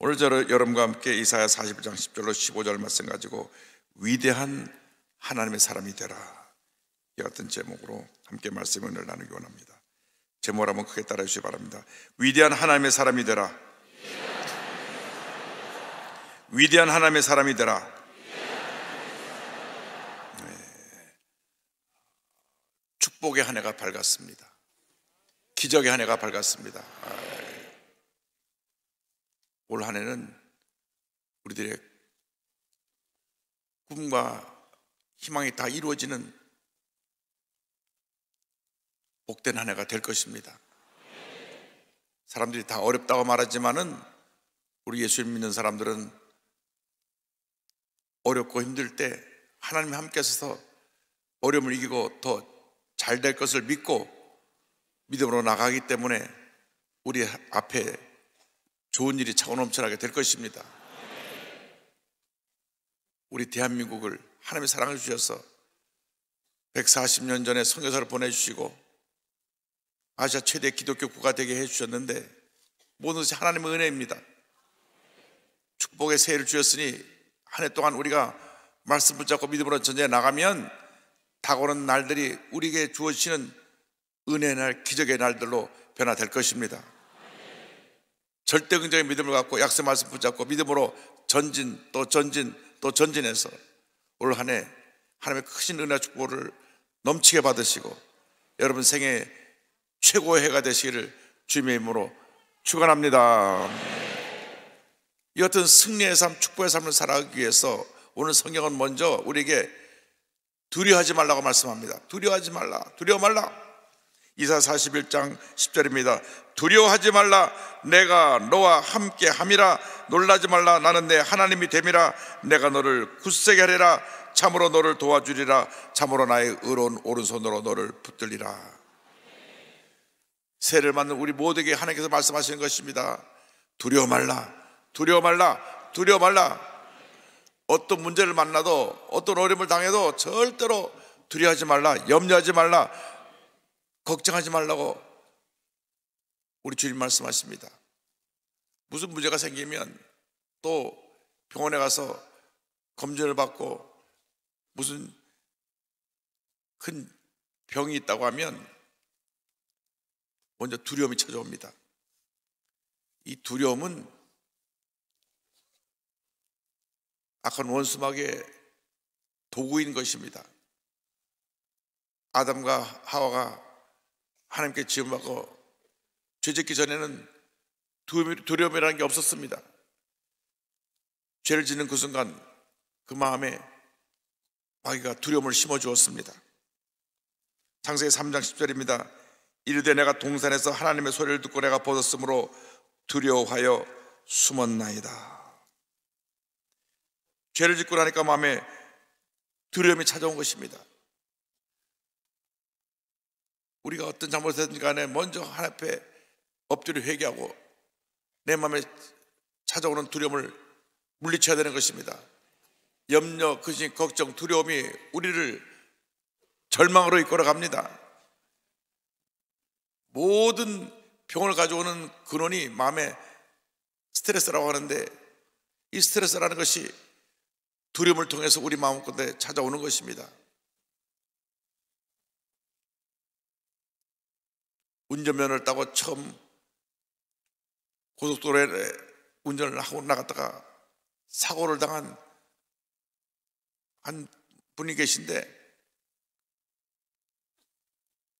오늘 저를 여러분과 함께 이사야 41장 10절로 15절 말씀 가지고 위대한 하나님의 사람이 되라 이 같은 제목으로 함께 말씀을 나누기 원합니다 제목을 한번 크게 따라해 주시기 바랍니다 위대한 하나님의 사람이 되라 위대한 하나님의 사람이 되라 네. 축복의 한 해가 밝았습니다 기적의 한 해가 밝았습니다 아. 올한 해는 우리들의 꿈과 희망이 다 이루어지는 복된 한 해가 될 것입니다. 사람들이 다 어렵다고 말하지만은 우리 예수님 믿는 사람들은 어렵고 힘들 때 하나님 함께서 서 어려움을 이기고 더 잘 될 것을 믿고 믿음으로 나가기 때문에 우리 앞에 좋은 일이 차고 넘쳐나게 될 것입니다. 우리 대한민국을 하나님의 사랑을 주셔서 140년 전에 성교사를 보내주시고 아시아 최대 기독교 국가 되게 해주셨는데 모든 것이 하나님의 은혜입니다. 축복의 새해를 주셨으니 한 해 동안 우리가 말씀 붙잡고 믿음으로 전쟁에 나가면 다가오는 날들이 우리에게 주어지는 은혜의 날, 기적의 날들로 변화될 것입니다. 절대 긍정의 믿음을 갖고 약속 말씀 붙잡고 믿음으로 전진 또 전진 또 전진해서 올 한 해 하나님의 크신 은혜 축복을 넘치게 받으시고 여러분 생애 최고의 해가 되시기를 주님의 이름으로 축원합니다. 이 어떤 승리의 삶, 축복의 삶을 살아가기 위해서 오늘 성경은 먼저 우리에게 두려워하지 말라고 말씀합니다. 두려워하지 말라, 두려워 말라. 이사 41장 10절입니다. 두려워하지 말라 내가 너와 함께 함이라 놀라지 말라 나는 내 하나님이 됨이라 내가 너를 굳세게 하리라 참으로 너를 도와주리라 참으로 나의 의로운 오른손으로 너를 붙들리라 새를 맞는 우리 모두에게 하나님께서 말씀하시는 것입니다 두려워 말라 두려워 말라 두려워 말라 어떤 문제를 만나도 어떤 어려을 당해도 절대로 두려워하지 말라 염려하지 말라 걱정하지 말라고 우리 주님 말씀하십니다. 무슨 문제가 생기면 또 병원에 가서 검진을 받고 무슨 큰 병이 있다고 하면 먼저 두려움이 찾아옵니다. 이 두려움은 악한 원수막의 도구인 것입니다. 아담과 하와가 하나님께 지음받고 죄짓기 전에는 두려움이라는 게 없었습니다. 죄를 짓는 그 순간 그 마음에 마귀가 두려움을 심어주었습니다. 창세기 3장 10절입니다. 이르되 내가 동산에서 하나님의 소리를 듣고 내가 벗었으므로 두려워하여 숨었나이다. 죄를 짓고 나니까 마음에 두려움이 찾아온 것입니다. 우리가 어떤 잘못했든 간에 먼저 하나 앞에 엎드려 회개하고 내 마음에 찾아오는 두려움을 물리쳐야 되는 것입니다. 염려, 근심, 걱정, 두려움이 우리를 절망으로 이끌어 갑니다. 모든 병을 가져오는 근원이 마음의 스트레스라고 하는데 이 스트레스라는 것이 두려움을 통해서 우리 마음가운데 찾아오는 것입니다. 운전면허를 따고 처음 고속도로에 운전을 하고 나갔다가 사고를 당한 한 분이 계신데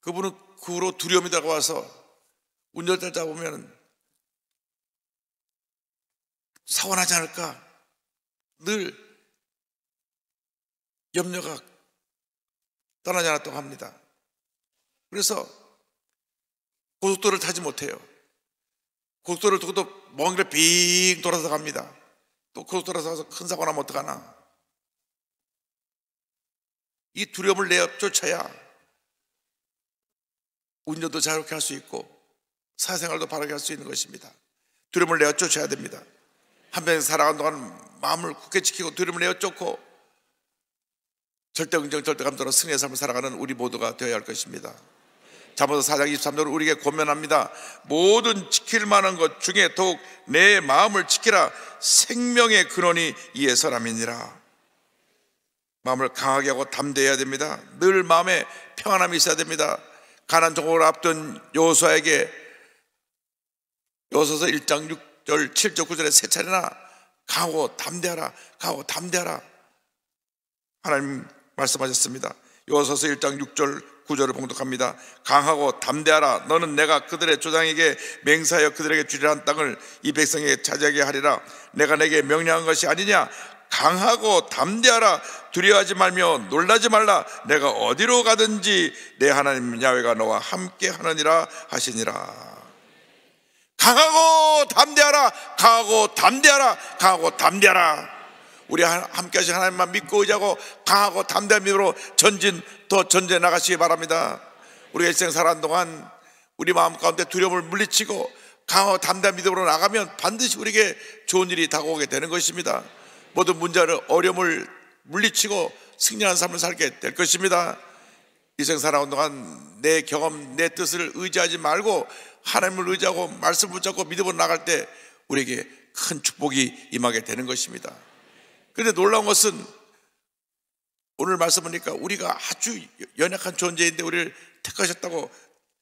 그분은 그 후로 두려움이 다가와서 운전대 잡으면 사고 나지 않을까 늘 염려가 떠나지 않았다고 합니다. 그래서 고속도로를 타지 못해요. 고속도로를 두고 도먼 길에 빙 돌아서 갑니다. 또 고속도로에서 가서 큰 사고 나면 뭐 어떡하나. 이 두려움을 내쫓아야 어 운전도 자유롭게 할 수 있고 사생활도 바르게 할 수 있는 것입니다. 두려움을 내쫓아야 어 됩니다. 한편 살아가는 동안 마음을 굳게 지키고 두려움을 내쫓고 어 절대 긍정, 절대 감도로 승리의 삶을 살아가는 우리 모두가 되어야 할 것입니다. 잠언서 4장 23절 을 우리에게 권면합니다. 모든 지킬 만한 것 중에 더욱 내 마음을 지키라 생명의 근원이 이에 사람이니라. 마음을 강하게 하고 담대해야 됩니다. 늘 마음에 평안함이 있어야 됩니다. 가난 종을 앞둔 요수아에게 요서서 1장 6절 7절 9절에 세 차례나 가고 담대하라 가고 담대하라 하나님 말씀하셨습니다. 요서서 1장 6절 구절을 봉독합니다. 강하고 담대하라. 너는 내가 그들의 조장에게 맹사하여 그들에게 주리한 땅을 이 백성에게 차지하게 하리라. 내가 내게 명령한 것이 아니냐? 강하고 담대하라. 두려워하지 말며 놀라지 말라. 내가 어디로 가든지 내 하나님 야외가 너와 함께 하느니라 하시니라. 강하고 담대하라. 강하고 담대하라. 강하고 담대하라. 우리 함께 하신 하나님만 믿고 의지하고 강하고 담대함으로 전진 더 전제 나가시기 바랍니다. 우리가 일생 살아온 동안 우리 마음 가운데 두려움을 물리치고 강하고 담대한 믿음으로 나가면 반드시 우리에게 좋은 일이 다가오게 되는 것입니다. 모든 문제를 어려움을 물리치고 승리하 삶을 살게 될 것입니다. 일생 살아온 동안 내 경험, 내 뜻을 의지하지 말고 하나님을 의지하고 말씀 붙잡고 믿음으로 나갈 때 우리에게 큰 축복이 임하게 되는 것입니다. 그런데 놀라운 것은 오늘 말씀 보니까 우리가 아주 연약한 존재인데 우리를 택하셨다고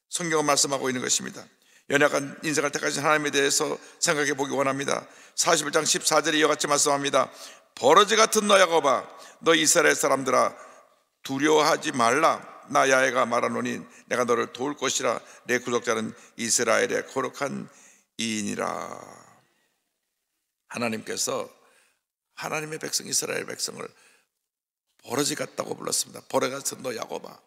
성경은 말씀하고 있는 것입니다. 연약한 인생을 택하신 하나님에 대해서 생각해 보기 원합니다. 41장 14절에 이와 같이 말씀합니다. 버러지 같은 너야 고봐너 이스라엘 사람들아 두려워하지 말라 나 야훼가 말하노니 내가 너를 도울 것이라 내 구속자는 이스라엘의 거룩한 이인이라 하나님께서 하나님의 백성 이스라엘 백성을 버러지 같다고 불렀습니다. 버러 같은 너 야고바.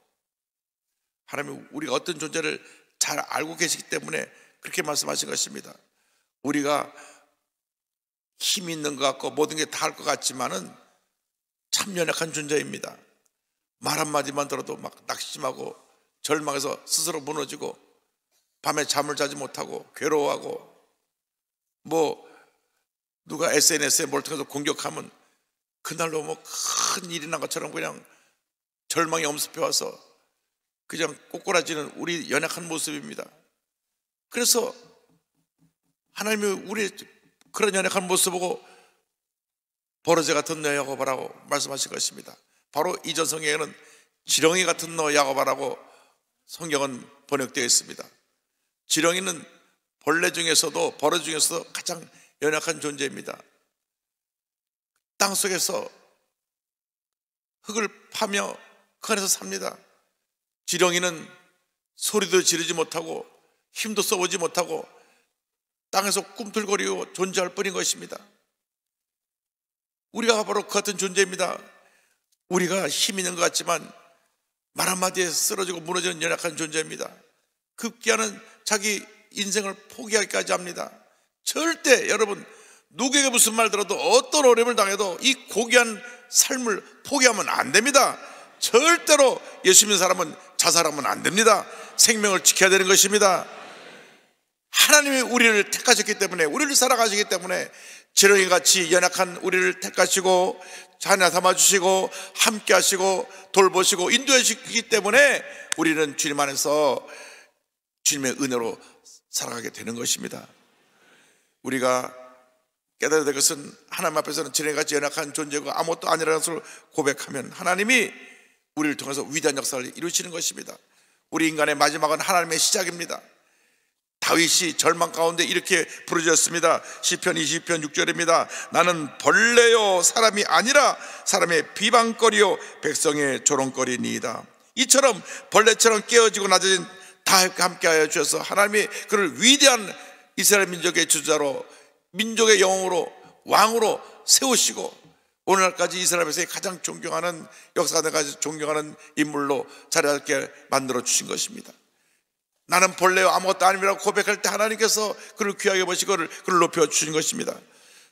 하나님 우리가 어떤 존재를 잘 알고 계시기 때문에 그렇게 말씀하신 것입니다. 우리가 힘 있는 것 같고 모든 게 다 할 것 같지만은 참 연약한 존재입니다. 말 한마디만 들어도 막 낙심하고 절망해서 스스로 무너지고 밤에 잠을 자지 못하고 괴로워하고 뭐 누가 SNS에 뭘 통해서 공격하면 그날로 뭐큰 일이 난 것처럼 그냥 절망이 엄습해 와서 그냥 꼬꾸라지는 우리 연약한 모습입니다. 그래서 하나님이 우리 그런 연약한 모습 보고 버러제 같은 너 야고바라고 말씀하신 것입니다. 바로 이전 성경에는 지렁이 같은 너 야고바라고 성경은 번역되어 있습니다. 지렁이는 벌레 중에서도 버러 중에서도 가장 연약한 존재입니다. 땅 속에서 흙을 파며 그 안에서 삽니다. 지렁이는 소리도 지르지 못하고 힘도 써보지 못하고 땅에서 꿈틀거리고 존재할 뿐인 것입니다. 우리가 바로 그 같은 존재입니다. 우리가 힘 있는 것 같지만 말 한마디에 쓰러지고 무너지는 연약한 존재입니다. 급기야는 자기 인생을 포기할기까지 합니다. 절대 여러분 누구에게 무슨 말 들어도 어떤 어려움을 당해도 이 고귀한 삶을 포기하면 안 됩니다. 절대로 예수 믿는 사람은 자살하면 안 됩니다. 생명을 지켜야 되는 것입니다. 하나님이 우리를 택하셨기 때문에 우리를 사랑하시기 때문에 지렁이 같이 연약한 우리를 택하시고 자녀 삼아 주시고 함께 하시고 돌보시고 인도해 주시기 때문에 우리는 주님 안에서 주님의 은혜로 살아가게 되는 것입니다. 우리가 깨달아야 될 것은 하나님 앞에서는 지행같이 연약한 존재고 아무것도 아니라는 것을 고백하면 하나님이 우리를 통해서 위대한 역사를 이루시는 것입니다. 우리 인간의 마지막은 하나님의 시작입니다. 다윗이 절망 가운데 이렇게 부르짖습니다 시편 20편 6절입니다. 나는 벌레요 사람이 아니라 사람의 비방거리요 백성의 조롱거리니이다. 이처럼 벌레처럼 깨어지고 낮아진 다 함께하여 주셔서 하나님이 그를 위대한 이스라엘 민족의 주자로 민족의 영웅으로 왕으로 세우시고 오늘날까지 이스라엘에서 가장 존경하는 역사가까지 존경하는 인물로 자리하게 만들어 주신 것입니다. 나는 본래 아무것도 아니라고 닙 고백할 때 하나님께서 그를 귀하게 보시고 그를 높여 주신 것입니다.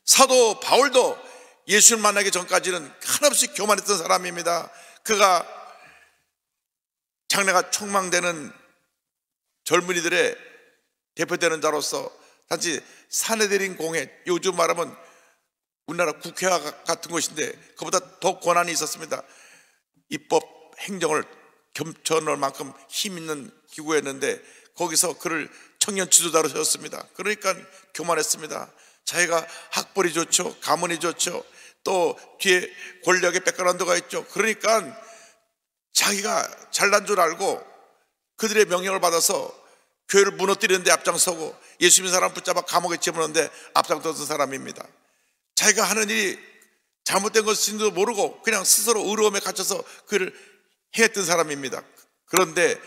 사도 바울도 예수를 만나기 전까지는 한없이 교만했던 사람입니다. 그가 장래가 촉망되는 젊은이들의 대표되는 자로서 단지 사내들인 공회 요즘 말하면 우리나라 국회와 같은 것인데 그보다 더 권한이 있었습니다. 입법 행정을 겸천할 만큼 힘 있는 기구였는데 거기서 그를 청년 지도자로 세웠습니다. 그러니까 교만했습니다. 자기가 학벌이 좋죠. 가문이 좋죠. 또 뒤에 권력의 백그라운드가 있죠. 그러니까 자기가 잘난 줄 알고 그들의 명령을 받아서 교회를 무너뜨리는데 앞장서고 예수 님는 사람 붙잡아 감옥에 집어넣는데 앞장섰던 사람입니다. 자기가 하는 일이 잘못된 것인지도 모르고 그냥 스스로 의로움에 갇혀서 그를 해했던 사람입니다. 그런데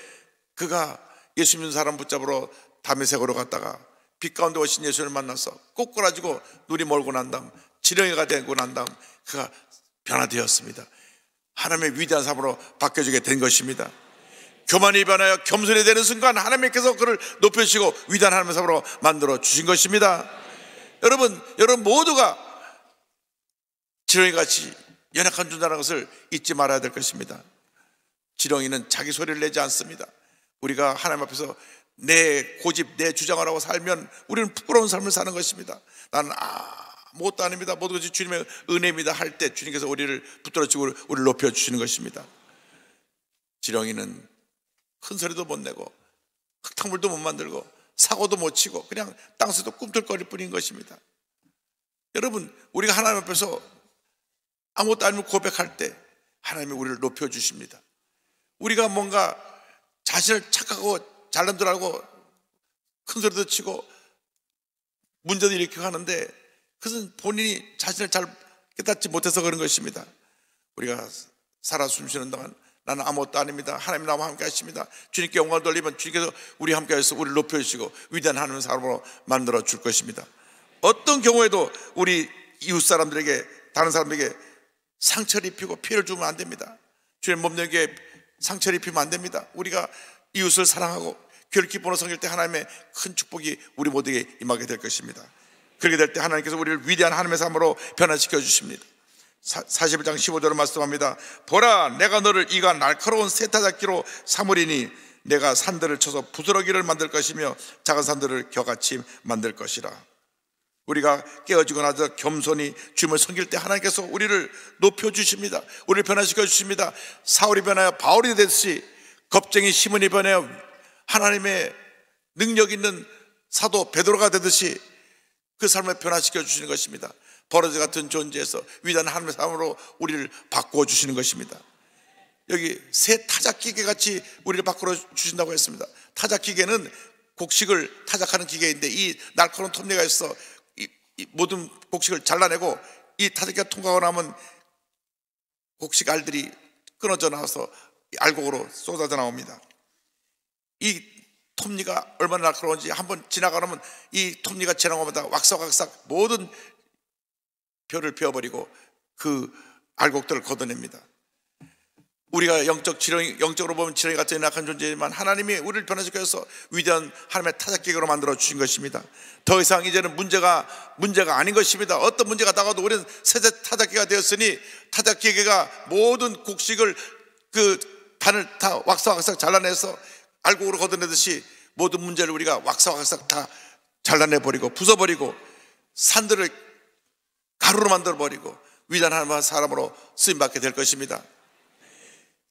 그가 예수 님는 사람 붙잡으러 담에색으로 갔다가 빛 가운데 오신 예수님을 만나서 꼬꾸라지고 눈이 멀고 난 다음 지렁이가 되고 난 다음 그가 변화되었습니다. 하나님의 위대한 삶으로 바뀌어지게 된 것입니다. 교만이 변하여 겸손이 되는 순간 하나님께서 그를 높여주시고 위대한 하나님의 으로 만들어 주신 것입니다. 여러분, 여러분 모두가 지렁이 같이 연약한 존재라는 것을 잊지 말아야 될 것입니다. 지렁이는 자기 소리를 내지 않습니다. 우리가 하나님 앞에서 내 고집, 내 주장을 하고 살면 우리는 부끄러운 삶을 사는 것입니다. 나는 아무것도 아닙니다. 모든 것이 주님의 은혜입니다. 할 때 주님께서 우리를 붙들어주고 우리를 높여주시는 것입니다. 지렁이는 큰 소리도 못 내고 흙탕물도 못 만들고 사고도 못 치고 그냥 땅속도 꿈틀거릴 뿐인 것입니다. 여러분 우리가 하나님 앞에서 아무것도 아니면 고백할 때 하나님이 우리를 높여주십니다. 우리가 뭔가 자신을 착하고 잘난 줄 알고 큰 소리도 치고 문제도 일으키고 하는데 그것은 본인이 자신을 잘 깨닫지 못해서 그런 것입니다. 우리가 살아 숨쉬는 동안 나는 아무것도 아닙니다. 하나님 나와 함께 하십니다. 주님께 영광을 돌리면 주님께서 우리 함께 해서 우리를 높여주시고 위대한 하나님의 사람으로 만들어 줄 것입니다. 어떤 경우에도 우리 이웃 사람들에게 다른 사람들에게 상처를 입히고 피해를 주면 안 됩니다. 주님 몸에게 상처를 입히면 안 됩니다. 우리가 이웃을 사랑하고 교를 기쁨으로 섬길 때 하나님의 큰 축복이 우리 모두에게 임하게 될 것입니다. 그렇게 될 때 하나님께서 우리를 위대한 하나님의 삶으로 변화시켜 주십니다. 41장 15절을 말씀합니다. 보라, 내가 너를 이가 날카로운 세타잡기로 삼으리니 내가 산들을 쳐서 부스러기를 만들 것이며 작은 산들을 겨같이 만들 것이라. 우리가 깨어지고 나서 겸손히 주님을 섬길 때 하나님께서 우리를 높여 주십니다. 우리를 변화시켜 주십니다. 사울이 변하여 바울이 됐듯이 겁쟁이 시몬이 변하여 하나님의 능력 있는 사도 베드로가 되듯이 그 삶을 변화시켜 주시는 것입니다. 버러지 같은 존재에서 위대한 하나님의 사람으로 우리를 바꾸어 주시는 것입니다. 여기 새 타작기계 같이 우리를 바꾸어 주신다고 했습니다. 타작기계는 곡식을 타작하는 기계인데 이 날카로운 톱니가 있어 이, 이 모든 곡식을 잘라내고 이 타작기가 통과하고 나면 곡식 알들이 끊어져 나와서 알곡으로 쏟아져 나옵니다. 이 톱니가 얼마나 날카로운지 한번 지나가면 이 톱니가 지나가마다 왁삭왁삭 모든 벼를베어버리고그 알곡들을 걷어냅니다. 우리가 영적 지렁이, 영적으로 보면 지렁이 같은 약한 존재지만 하나님이 우리를 변화시켜서 위대한 하나님의 타작객으로 만들어 주신 것입니다. 더 이상 이제는 문제가 문제가 아닌 것입니다. 어떤 문제가 나가도 우리는 세대 타작기가 되었으니 타작기가 모든 곡식을 그 단을 다 왁사왁삭 잘라내서 알곡으로 걷어내듯이 모든 문제를 우리가 왁사왁삭 다 잘라내 버리고 부숴 버리고 산들을 가루로 만들어버리고 위대한 하나 사람으로 쓰임받게 될 것입니다.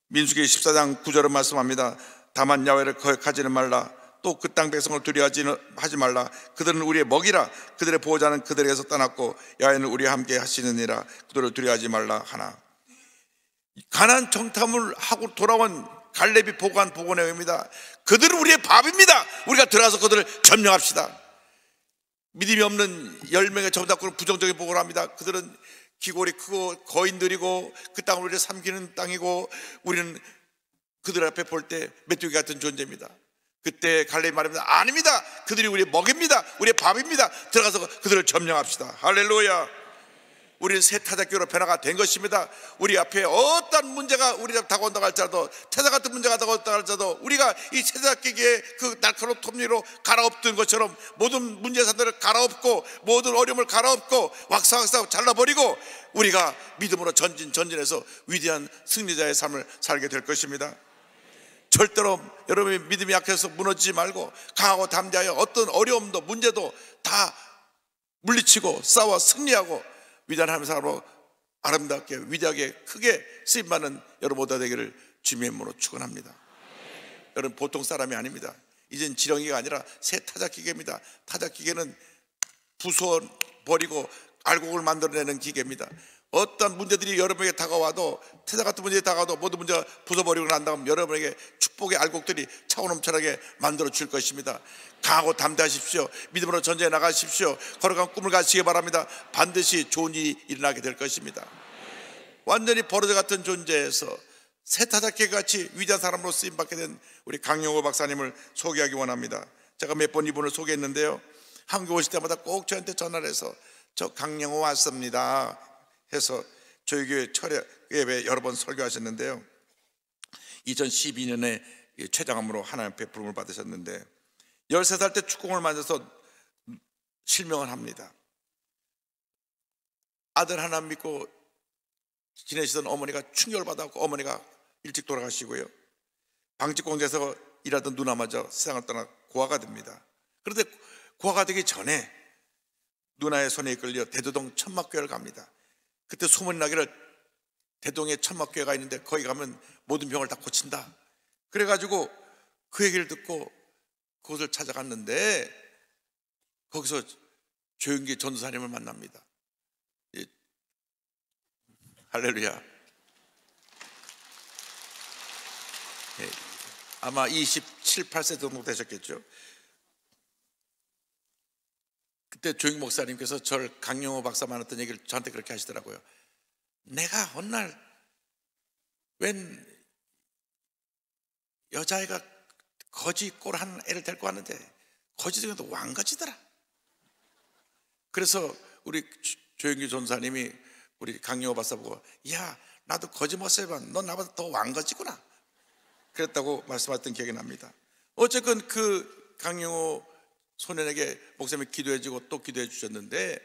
민수기 14장 9절은 말씀합니다. 다만 야외를 거역하지는 말라. 또 그 땅 백성을 두려워하지 말라. 그들은 우리의 먹이라. 그들의 보호자는 그들에게서 떠났고 야외는 우리와 함께 하시느니라. 그들을 두려워하지 말라 하나. 가난 정탐을 하고 돌아온 갈렙이 보고한 보고내입니다. 그들은 우리의 밥입니다. 우리가 들어가서 그들을 점령합시다. 믿음이 없는 10명의 점답군은 부정적인 보고를 합니다. 그들은 기골이 크고 거인들이고 그 땅을 우리를 삼키는 땅이고 우리는 그들 앞에 볼 때 메뚜기 같은 존재입니다. 그때 갈렙이 말합니다. 아닙니다. 그들이 우리의 먹입니다. 우리의 밥입니다. 들어가서 그들을 점령합시다. 할렐루야. 우리는 새 타작교로 변화가 된 것입니다. 우리 앞에 어떤 문제가 우리를 다가온다고 할지라도 태자 같은 문제가 다가온다고 할지라도 우리가 이타자기에그 날카로운 톱니로 갈아엎든 것처럼 모든 문제사들을 갈아엎고 모든 어려움을 갈아엎고 왁싹왁싹 잘라버리고 우리가 믿음으로 전진 전진해서 위대한 승리자의 삶을 살게 될 것입니다. 절대로 여러분의 믿음이 약해서 무너지지 말고 강하고 담대하여 어떤 어려움도 문제도 다 물리치고 싸워 승리하고 위대한 하나님의 사람으로 아름답게 위대하게 크게 쓰임받는 여러분 모두 되기를 주님으로 축원합니다 네. 여러분 보통 사람이 아닙니다 이젠 지렁이가 아니라 새 타작기계입니다 타작기계는 부숴 버리고 알곡을 만들어내는 기계입니다 어떤 문제들이 여러분에게 다가와도 태사 같은 문제에 다가와도 모두 문제 부숴버리고 난 다음 여러분에게 축복의 알곡들이 차고 넘쳐나게 만들어 줄 것입니다 강하고 담대하십시오 믿음으로 전쟁에 나가십시오 걸어간 꿈을 가시기 바랍니다 반드시 좋은 일이 일어나게 될 것입니다 완전히 버러지 같은 존재에서 세타작계 같이 위대한 사람으로 쓰임받게 된 우리 강영호 박사님을 소개하기 원합니다 제가 몇 번 이분을 소개했는데요 한국 오실 때마다 꼭 저한테 전화를 해서 저 강영호 왔습니다 해서 저희 교회 철야 예배 여러 번 설교하셨는데요. 2012년에 최장암으로 하나님 앞에 부름을 받으셨는데 13살 때 축공을 만져서 실명을 합니다. 아들 하나 믿고 지내시던 어머니가 충격을 받았고 어머니가 일찍 돌아가시고요. 방직공제에서 일하던 누나마저 세상을 떠나 고아가 됩니다. 그런데 고아가 되기 전에 누나의 손에 이끌려 대도동 천막교회를 갑니다. 그때 소문이 나기를 대동에 천막교회가 있는데 거기 가면 모든 병을 다 고친다. 그래가지고 그 얘기를 듣고 그곳을 찾아갔는데 거기서 조영기 전도사님을 만납니다. 할렐루야. 예, 아마 27, 8세 정도 되셨겠죠. 그때 조익 목사님께서 저를 강영호 박사 만났던 얘기를 저한테 그렇게 하시더라고요. 내가 어날 웬 여자애가 거지 꼴한 애를 데리고 왔는데 거지 중에도 왕거지더라. 그래서 우리 조영규 전사님이 우리 강영호 박사 보고 야 나도 거지 못해봤 넌 나보다 더 왕거지구나. 그랬다고 말씀하셨던 기억이 납니다. 어쨌건 그 강영호 소년에게 목사님이 기도해 주고 또 기도해 주셨는데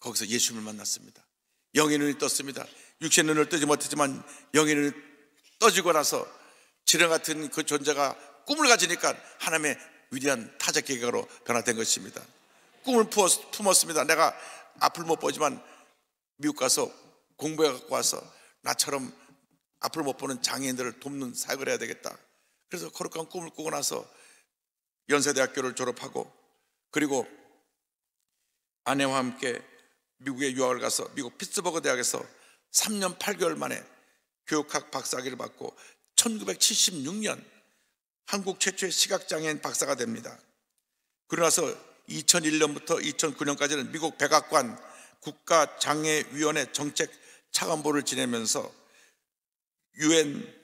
거기서 예수님을 만났습니다. 영의 눈이 떴습니다. 육신의 눈을 뜨지 못했지만 영의 눈이 떠지고 나서 지령 같은 그 존재가 꿈을 가지니까 하나님의 위대한 타작 계획으로 변화된 것입니다. 꿈을 품었습니다. 내가 앞을 못 보지만 미국 가서 공부해 갖고 와서 나처럼 앞을 못 보는 장애인들을 돕는 사역을 해야 되겠다. 그래서 거룩한 꿈을 꾸고 나서 연세대학교를 졸업하고 그리고 아내와 함께 미국에 유학을 가서 미국 피츠버그 대학에서 3년 8개월 만에 교육학 박사학위를 받고 1976년 한국 최초의 시각장애인 박사가 됩니다. 그러나서 2001년부터 2009년까지는 미국 백악관 국가장애위원회 정책 차관보를 지내면서 유엔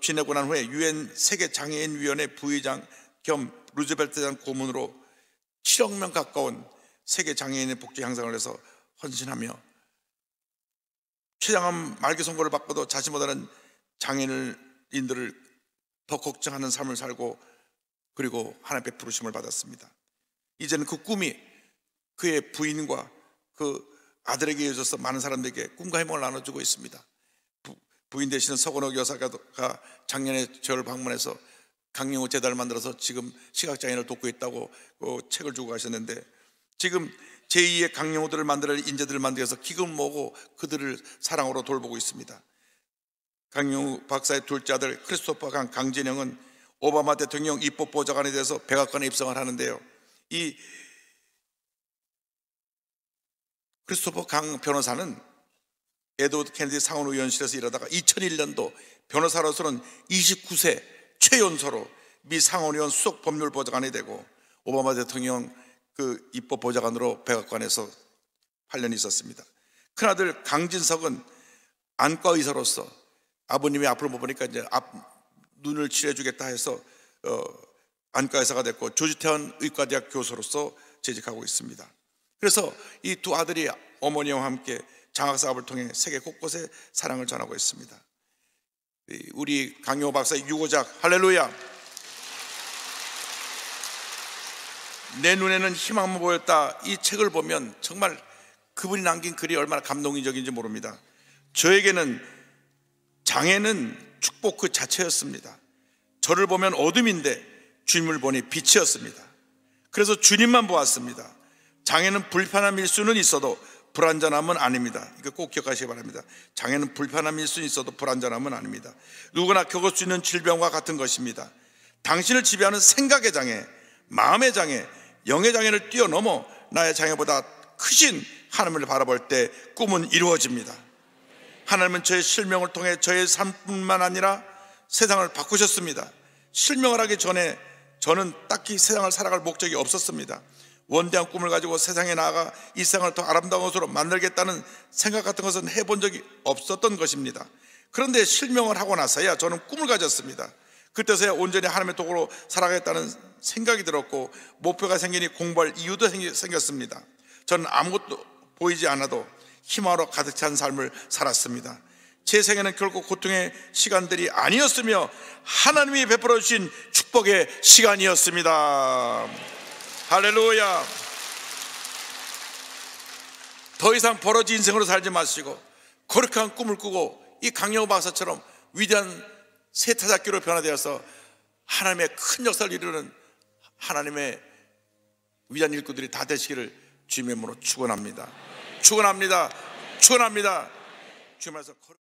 지내고 난 후에 유엔 세계장애인위원회 부의장 겸 루즈벨트 대한 고문으로 7억 명 가까운 세계 장애인의 복지 향상을 해서 헌신하며 최장암 말기 선고를 받고도 자신 못하는 장애인들을 더 걱정하는 삶을 살고 그리고 하나님께 부르심을 받았습니다. 이제는 그 꿈이 그의 부인과 그 아들에게 이어져서 많은 사람들에게 꿈과 희망을 나눠주고 있습니다. 부, 인 되시는 서건옥 여사가 작년에 저를 방문해서 강령호 재단을 만들어서 지금 시각장애인을 돕고 있다고 그 책을 주고 가셨는데 지금 제2의 강령호들을 만들 어 인재들을 만들어서 기금 모으고 그들을 사랑으로 돌보고 있습니다. 강영호 박사의 둘째 아들 크리스토퍼 강 강진영은 오바마 대통령 입법 보좌관에 대해서 백악관에 입성을 하는데요. 이 크리스토퍼 강 변호사는 에드워드 케네디 상원 의원실에서 일하다가 2001년도 변호사로서는 29세 최연소로 미 상원 의원 수석 법률 보좌관이 되고 오바마 대통령 그 입법 보좌관으로 백악관에서 8년 있었습니다. 큰아들 강진석은 안과 의사로서 아버님이 앞으로 못 뭐 보니까 이제 앞 눈을 칠해 주겠다 해서 어, 안과 의사가 됐고 조지태원 의과대학 교수로서 재직하고 있습니다. 그래서 이 두 아들이 어머니와 함께 장학 사업을 통해 세계 곳곳에 사랑을 전하고 있습니다. 우리 강효 박사의 유고작 할렐루야 내 눈에는 희망만 보였다 이 책을 보면 정말 그분이 남긴 글이 얼마나 감동적인지 모릅니다 저에게는 장애는 축복 그 자체였습니다 저를 보면 어둠인데 주님을 보니 빛이었습니다 그래서 주님만 보았습니다 장애는 불편함 일수는 있어도 불안전함은 아닙니다. 이거 꼭 기억하시기 바랍니다. 장애는 불편함일 수 있어도 불안전함은 아닙니다. 누구나 겪을 수 있는 질병과 같은 것입니다. 당신을 지배하는 생각의 장애, 마음의 장애, 영의 장애를 뛰어넘어 나의 장애보다 크신 하나님을 바라볼 때 꿈은 이루어집니다. 하나님은 저의 실명을 통해 저의 삶뿐만 아니라 세상을 바꾸셨습니다. 실명을 하기 전에 저는 딱히 세상을 살아갈 목적이 없었습니다. 원대한 꿈을 가지고 세상에 나아가 이 세상을 더 아름다운 것으로 만들겠다는 생각 같은 것은 해본 적이 없었던 것입니다. 그런데 실명을 하고 나서야 저는 꿈을 가졌습니다. 그때서야 온전히 하나님의 도구로 살아가겠다는 생각이 들었고 목표가 생기니 공부할 이유도 생겼습니다. 저는 아무것도 보이지 않아도 희망으로 가득 찬 삶을 살았습니다. 제 생에는 결코 고통의 시간들이 아니었으며 하나님이 베풀어 주신 축복의 시간이었습니다. 할렐루야. 더 이상 버러지 인생으로 살지 마시고 거룩한 꿈을 꾸고 이강영 박사처럼 위대한 세타작기로 변화되어서 하나님의 큰 역사를 이루는 하나님의 위대한 일꾼들이 다 되시기를 주님의 이으로 축원합니다. 축원합니다. 축원합니다. 주님께서